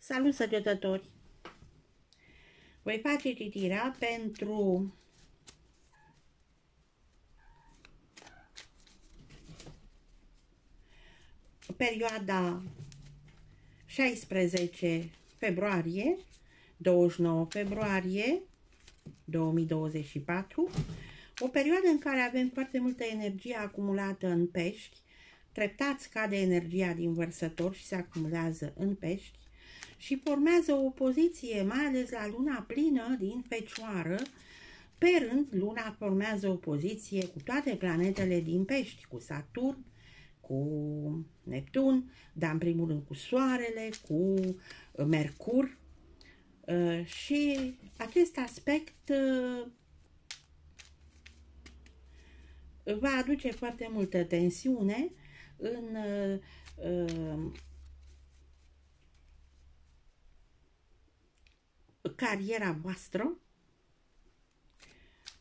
Salut săgetători! Voi face citirea pentru perioada 16 februarie 29 februarie 2024 o perioadă în care avem foarte multă energie acumulată în pești treptat scade energia din vărsător și se acumulează în pești și formează o opoziție, mai ales la luna plină din Fecioară. Pe rând, luna formează o poziție cu toate planetele din pești, cu Saturn, cu Neptun, dar în primul rând cu Soarele, cu uh, Mercur. Uh, și acest aspect uh, va aduce foarte multă tensiune în cariera voastră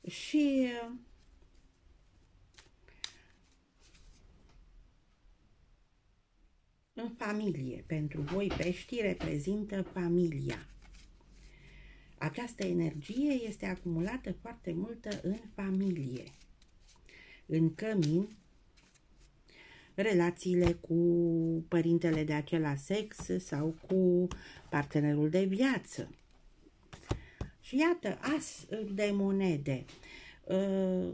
și uh, în familie. Pentru voi peștii reprezintă familia. Această energie este acumulată foarte multă în familie, în cămin, relațiile cu părintele de același sex sau cu partenerul de viață. Și iată, as de monede. Uh,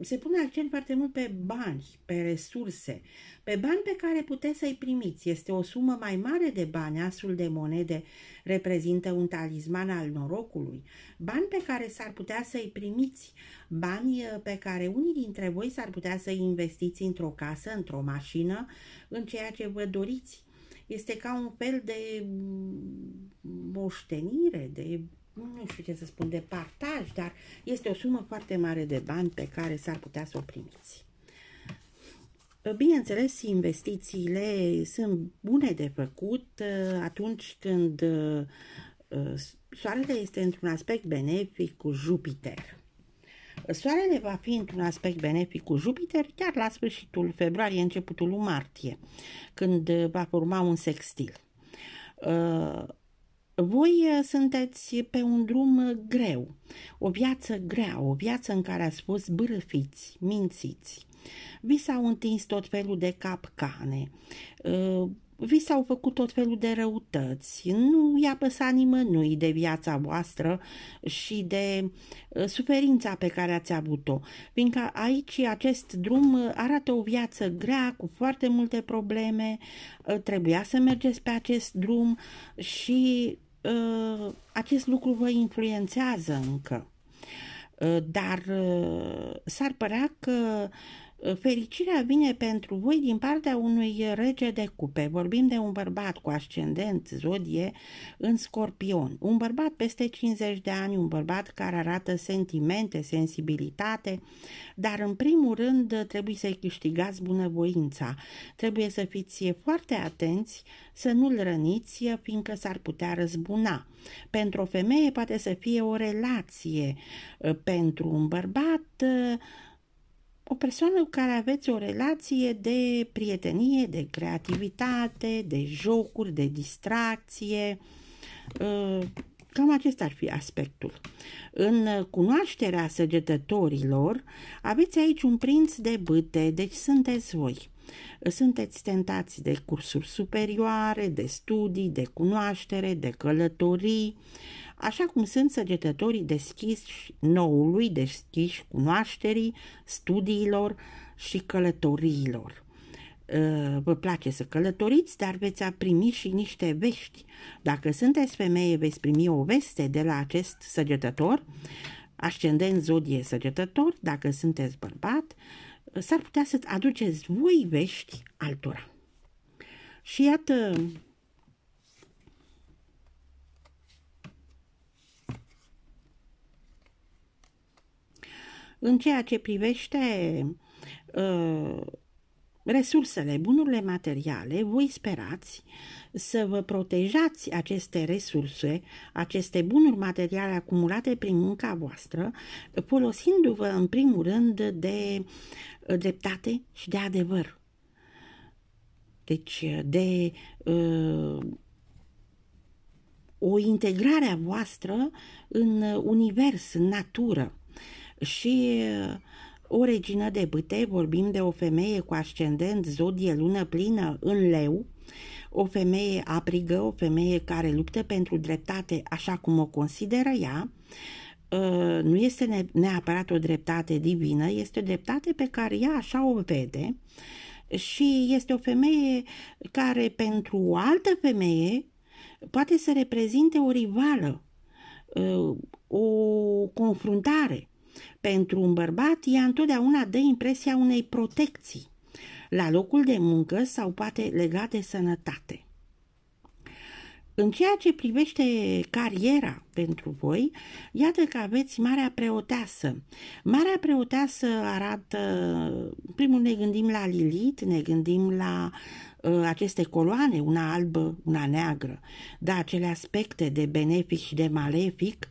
se pune accent foarte mult pe bani, pe resurse, pe bani pe care puteți să-i primiți. Este o sumă mai mare de bani. Asul de monede reprezintă un talisman al norocului. Bani pe care s-ar putea să-i primiți, bani uh, pe care unii dintre voi s-ar putea să-i investiți într-o casă, într-o mașină, în ceea ce vă doriți. Este ca un fel de mm, moștenire, de nu știu ce să spun, de partaj, dar este o sumă foarte mare de bani pe care s-ar putea să o primiți. Bineînțeles, investițiile sunt bune de făcut uh, atunci când uh, uh, soarele este într-un aspect benefic cu Jupiter. Soarele va fi într-un aspect benefic cu Jupiter chiar la sfârșitul februarie, începutul martie, când va forma un sextil. Voi sunteți pe un drum greu, o viață grea, o viață în care ați fost bârfiți, mințiți. Vi s-au întins tot felul de capcane, vi s-au făcut tot felul de răutăți, nu i-a păsat nimănui de viața voastră și de suferința pe care ați avut-o, fiindcă aici acest drum arată o viață grea, cu foarte multe probleme, trebuia să mergeți pe acest drum și Uh, acest lucru vă influențează încă. Uh, dar uh, s-ar părea că Uh, fericirea vine pentru voi din partea unui rege de cupe. Vorbim de un bărbat cu ascendent zodie în scorpion. Un bărbat peste 50 de ani, un bărbat care arată sentimente, sensibilitate, dar în primul rând trebuie să-i câștigați bunăvoința. Trebuie să fiți foarte atenți să nu-l răniți, fiindcă s-ar putea răzbuna. Pentru o femeie poate să fie o relație, uh, pentru un bărbat uh, o persoană cu care aveți o relație de prietenie, de creativitate, de jocuri, de distracție. Uh, cam acesta ar fi aspectul. În cunoașterea săgetătorilor, aveți aici un prinț de băte, deci sunteți voi. Sunteți tentați de cursuri superioare, de studii, de cunoaștere, de călătorii așa cum sunt săgetătorii deschiși noului, deschiși cunoașterii, studiilor și călătoriilor. Ă, vă place să călătoriți, dar veți primi și niște vești. Dacă sunteți femeie, veți primi o veste de la acest săgetător, ascendent zodie săgetător, dacă sunteți bărbat, s-ar putea să aduceți voi vești altora. Și iată în ceea ce privește uh, resursele, bunurile materiale, voi sperați să vă protejați aceste resurse, aceste bunuri materiale acumulate prin munca voastră, folosindu-vă în primul rând de dreptate și de adevăr. Deci de uh, o integrare a voastră în univers, în natură și uh, o regină de bâte, vorbim de o femeie cu ascendent, zodie, lună plină în leu, o femeie aprigă, o femeie care luptă pentru dreptate așa cum o consideră ea, uh, nu este neapărat o dreptate divină, este o dreptate pe care ea așa o vede și este o femeie care pentru o altă femeie poate să reprezinte o rivală, uh, o confruntare. Pentru un bărbat, ea întotdeauna dă impresia unei protecții la locul de muncă sau poate legat de sănătate. În ceea ce privește cariera pentru voi, iată că aveți Marea Preoteasă. Marea Preoteasă arată, primul ne gândim la Lilith, ne gândim la aceste coloane, una albă, una neagră, da, acele aspecte de benefic și de malefic,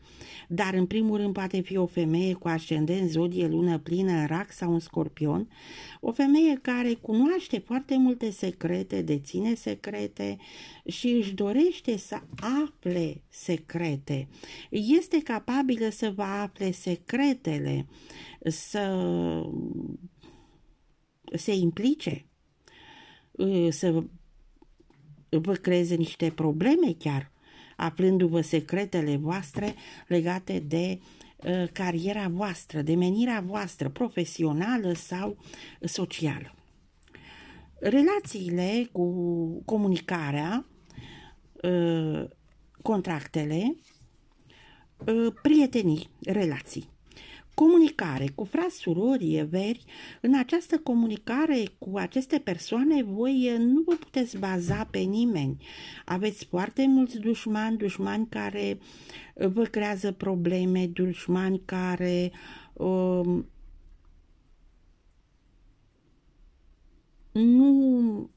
dar în primul rând poate fi o femeie cu ascendent, zodie, lună plină, în rac sau un scorpion, o femeie care cunoaște foarte multe secrete, deține secrete și își dorește să afle secrete. Este capabilă să vă afle secretele, să se implice să vă creeze niște probleme chiar, aflându-vă secretele voastre legate de uh, cariera voastră, de menirea voastră, profesională sau socială. Relațiile cu comunicarea, uh, contractele, uh, prietenii, relații. Comunicare cu frați, surori, veri în această comunicare cu aceste persoane voi eh, nu vă puteți baza pe nimeni. Aveți foarte mulți dușmani, dușmani care eh, vă creează probleme, dușmani care um, nu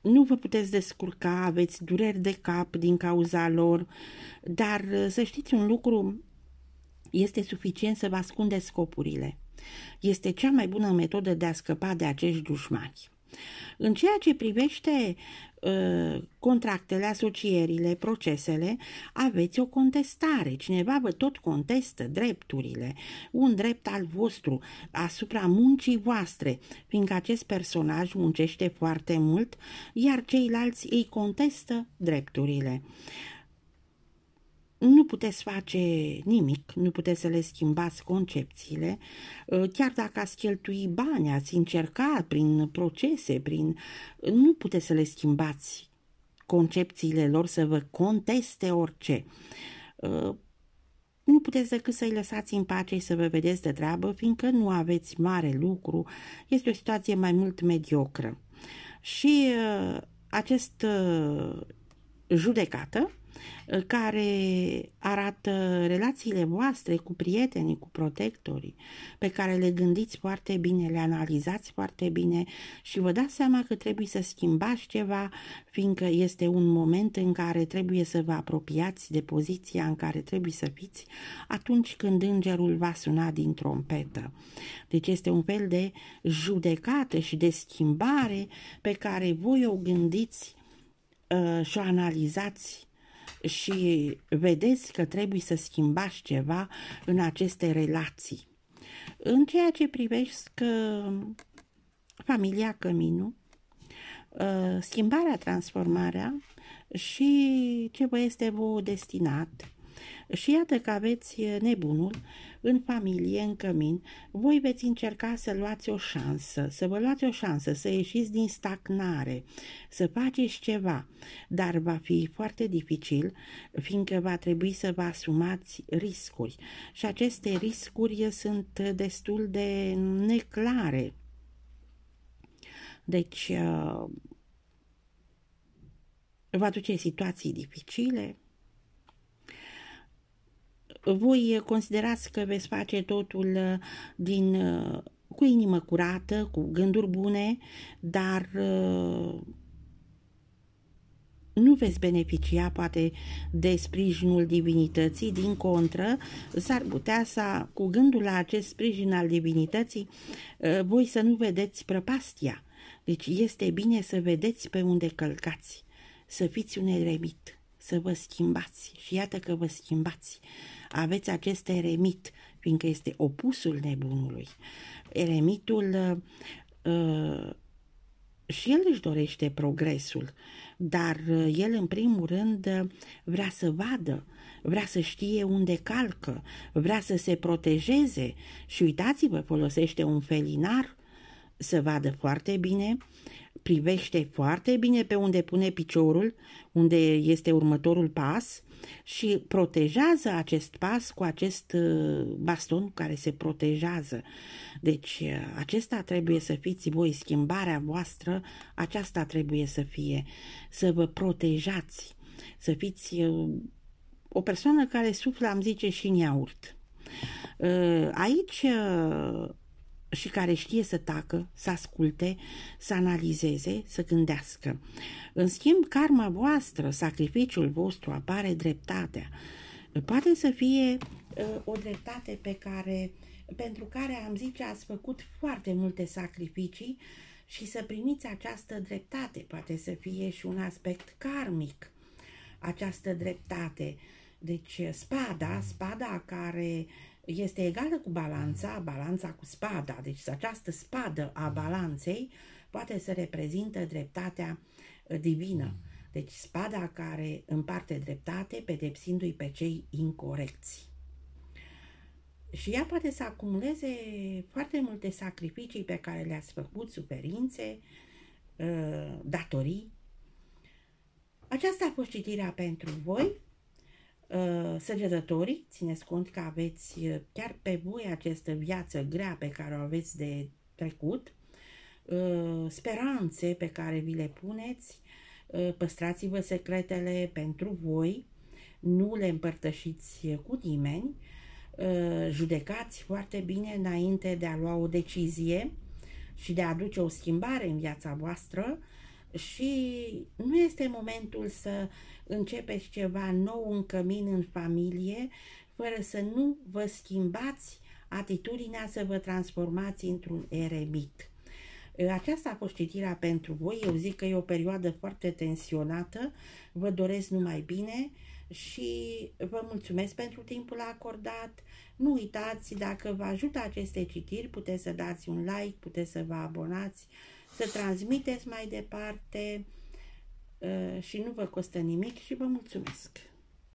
nu vă puteți descurca, aveți dureri de cap din cauza lor, dar eh, să știți un lucru, este suficient să vă ascunde scopurile. Este cea mai bună metodă de a scăpa de acești dușmani. În ceea ce privește uh, contractele, asocierile, procesele, aveți o contestare. Cineva vă tot contestă drepturile, un drept al vostru asupra muncii voastre, fiindcă acest personaj muncește foarte mult, iar ceilalți îi contestă drepturile. Uh, nu puteți face nimic, nu puteți să le schimbați concepțiile, uh, chiar dacă ați cheltui bani, ați încerca prin procese, prin... nu puteți să le schimbați concepțiile lor să vă conteste orice. Uh, nu puteți decât să-i lăsați în pace și să vă vedeți de treabă, fiindcă nu aveți mare lucru, este o situație mai mult mediocră. Și uh, acest judecată Eh, care arată relațiile voastre cu prietenii, cu protectorii, pe care le gândiți foarte bine, le analizați foarte bine și vă dați seama că trebuie să schimbați ceva, fiindcă este un moment în care trebuie să vă apropiați de poziția în care trebuie să fiți atunci când îngerul va suna din trompetă. Deci este un fel de judecată și de schimbare pe care voi o gândiți uh, și o analizați și vedeți că trebuie să schimbați ceva în aceste relații. În ceea ce că uh, familia Căminu, uh, schimbarea, transformarea și ce vă este vouă destinat, și iată că aveți nebunul în familie, în cămin, voi veți încerca să luați o șansă, să vă luați o șansă, să ieșiți din stagnare, să faceți ceva, dar va fi foarte dificil, fiindcă va trebui să vă asumați riscuri și aceste riscuri sunt destul de neclare. Deci, vă aduce situații dificile, voi eh, considerați că veți face totul eh, din, eh, cu inimă curată, cu gânduri bune, dar nu veți beneficia poate de sprijinul divinității, din contră, s-ar putea să, cu gândul la acest sprijin al divinității, voi să nu vedeți prăpastia. Deci este bine să vedeți pe unde călcați, să fiți un eremit, să vă schimbați. Și iată că vă schimbați aveți acest eremit, fiindcă este opusul nebunului. Eremitul uh, și el își dorește progresul, dar uh, el în primul rând vrea să vadă, vrea să știe unde calcă, vrea să se protejeze și uitați-vă, folosește un felinar să vadă foarte bine, privește foarte bine pe unde pune piciorul, unde este următorul pas și protejează acest pas cu acest uh, baston care se protejează. Deci uh, acesta trebuie să fiți voi, schimbarea voastră, aceasta trebuie să fie, să vă protejați, să fiți uh, o persoană care suflă, am zice, și neaurt. Aici și care știe să tacă, să asculte, să analizeze, să gândească. În schimb, karma voastră, sacrificiul vostru, apare dreptatea. Poate să fie uh, o dreptate pe care, pentru care am zice ați făcut foarte multe sacrificii și să primiți această dreptate. Poate să fie și un aspect karmic această dreptate. Deci spada, spada care uh, este egală cu balanța, balanța cu spada, deci această spadă a mm. balanței poate să reprezintă dreptatea uh, divină. Mm. Deci spada care împarte dreptate, pedepsindu-i pe cei incorecți. Și ea poate să acumuleze foarte multe sacrificii pe care le-ați făcut, suferințe, uh, datorii. Aceasta a fost citirea pentru voi. Uh, săgetătorii, țineți cont că aveți uh, chiar pe voi această viață grea pe care o aveți de trecut, uh, speranțe pe care vi le puneți, păstrați-vă secretele pentru voi, nu le împărtășiți cu nimeni, judecați foarte bine înainte de a lua o decizie și de a aduce o schimbare în viața voastră, și nu este momentul să începeți ceva nou în cămin în familie fără să nu vă schimbați atitudinea să vă transformați într-un eremit. Aceasta a fost citirea pentru voi. Eu zic că e o perioadă foarte tensionată. Vă doresc numai bine și vă mulțumesc pentru timpul acordat. Nu uitați, dacă vă ajută aceste citiri, puteți să dați un like, puteți să vă abonați să transmiteți mai departe uh, și nu vă costă nimic și vă mulțumesc!